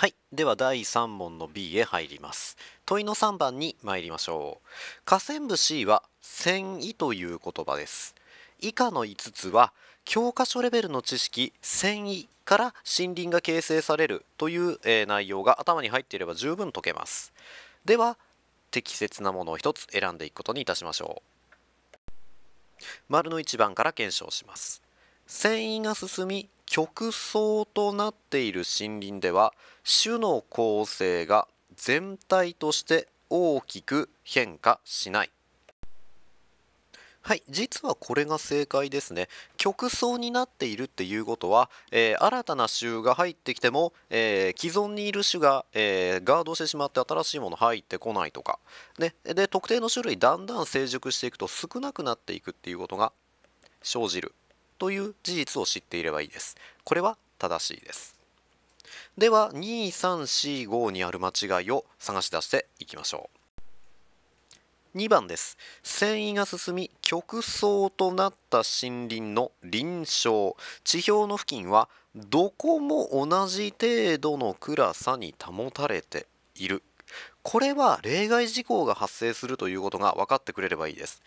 はい。では第3問の B へ入ります。問いの3番に参りましょう。下線部 C は繊維という言葉です。以下の5つは教科書レベルの知識繊維から森林が形成されるという、え内容が頭に入っていれば十分解けます。では適切なものを1つ選んでいくことにいたしましょう。丸の1番から検証します。繊維が進み極層となっている森林では種の構成が全体として大きく変化しないはい実はこれが正解ですね極層になっているっていうことは、えー、新たな種が入ってきても、えー、既存にいる種が、えー、ガードしてしまって新しいもの入ってこないとか、ね、で特定の種類だんだん成熟していくと少なくなっていくっていうことが生じるという事実を知っていればいいです。これは正しいです。では2 3 4 5にある間違いを探し出していきましょう2番です繊維が進み極層となった森林の臨床地表の付近はどこも同じ程度の暗さに保たれているこれは例外事項が発生するということが分かってくれればいいです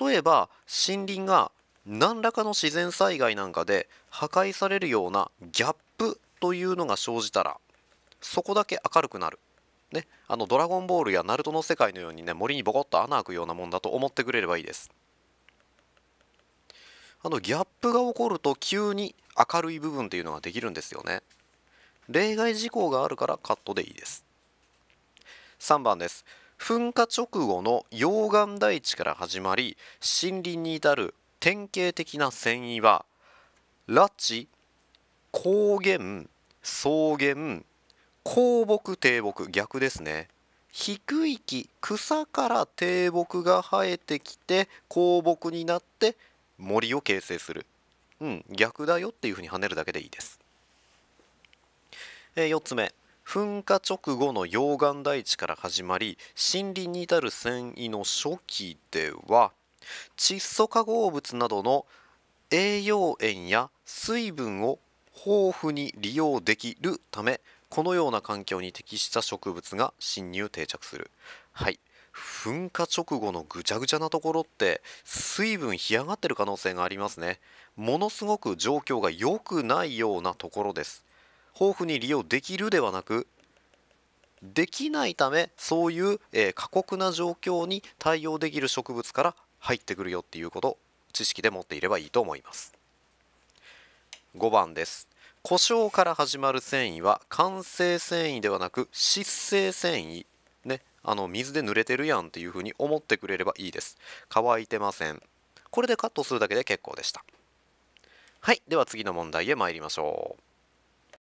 例えば森林が何らかの自然災害なんかで破壊されるようなギャップというのが生じたらそこだけ明るくなる。ね、あのドラゴンボールやナルトの世界のようにね森にボコッと穴開くようなもんだと思ってくれればいいですあのギャップが起こると急に明るい部分っていうのができるんですよね例外事項があるからカットでいいです3番です噴火直後の溶岩台地から始まり森林に至る典型的な繊維は拉致高原草原高木低木逆ですね低い木草から低木が生えてきて高木になって森を形成するうん逆だよっていうふうに跳ねるだけでいいです、えー、4つ目噴火直後の溶岩台地から始まり森林に至る繊維の初期では窒素化合物などの栄養塩や水分を豊富に利用できるためこのような環境に適した植物が侵入定着するはい噴火直後のぐちゃぐちゃなところって水分干上がってる可能性がありますねものすごく状況が良くないようなところです豊富に利用できるではなくできないためそういう、えー、過酷な状況に対応できる植物から入ってくるよっていうこと知識で持っていればいいと思います5番です故障から始まる繊維は完成繊維ではなく湿性繊維ねあの水で濡れてるやんっていうふうに思ってくれればいいです乾いてませんこれでカットするだけで結構でしたはいでは次の問題へ参りましょう